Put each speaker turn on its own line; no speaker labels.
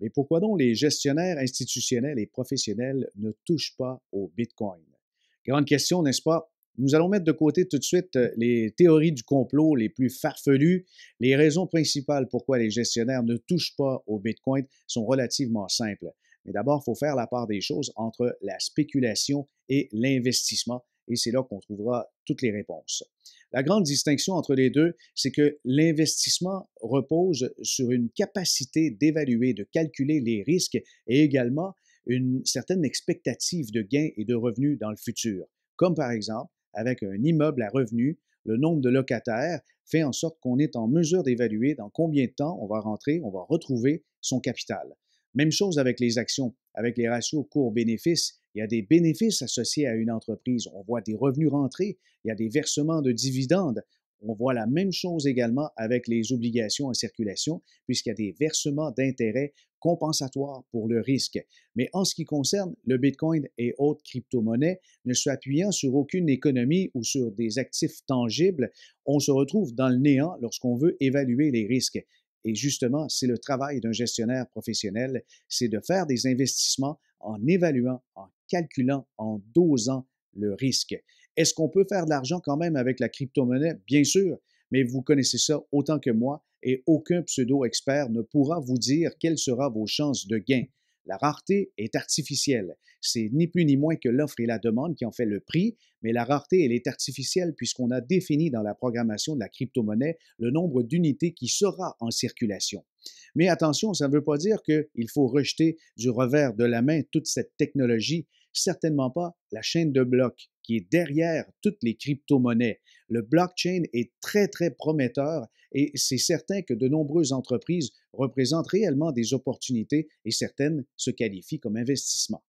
Mais pourquoi donc les gestionnaires institutionnels et professionnels ne touchent pas au Bitcoin? Grande question, n'est-ce pas? Nous allons mettre de côté tout de suite euh, les théories du complot les plus farfelues. Les raisons principales pourquoi les gestionnaires ne touchent pas au Bitcoin sont relativement simples. Mais d'abord, il faut faire la part des choses entre la spéculation et l'investissement, et c'est là qu'on trouvera toutes les réponses. La grande distinction entre les deux, c'est que l'investissement repose sur une capacité d'évaluer, de calculer les risques et également une certaine expectative de gains et de revenus dans le futur. Comme par exemple, avec un immeuble à revenus, le nombre de locataires fait en sorte qu'on est en mesure d'évaluer dans combien de temps on va rentrer, on va retrouver son capital. Même chose avec les actions, avec les ratios cours-bénéfices il y a des bénéfices associés à une entreprise. On voit des revenus rentrés. Il y a des versements de dividendes. On voit la même chose également avec les obligations en circulation, puisqu'il y a des versements d'intérêts compensatoires pour le risque. Mais en ce qui concerne le Bitcoin et autres crypto-monnaies, ne s'appuyant sur aucune économie ou sur des actifs tangibles, on se retrouve dans le néant lorsqu'on veut évaluer les risques. Et justement, c'est le travail d'un gestionnaire professionnel, c'est de faire des investissements en évaluant, en calculant, en dosant le risque. Est-ce qu'on peut faire de l'argent quand même avec la crypto-monnaie? Bien sûr, mais vous connaissez ça autant que moi et aucun pseudo-expert ne pourra vous dire quelles seront vos chances de gain. La rareté est artificielle. C'est ni plus ni moins que l'offre et la demande qui en fait le prix, mais la rareté, elle est artificielle puisqu'on a défini dans la programmation de la crypto-monnaie le nombre d'unités qui sera en circulation. Mais attention, ça ne veut pas dire qu'il faut rejeter du revers de la main toute cette technologie, certainement pas la chaîne de blocs qui est derrière toutes les crypto-monnaies. Le blockchain est très, très prometteur et c'est certain que de nombreuses entreprises représentent réellement des opportunités et certaines se qualifient comme investissements.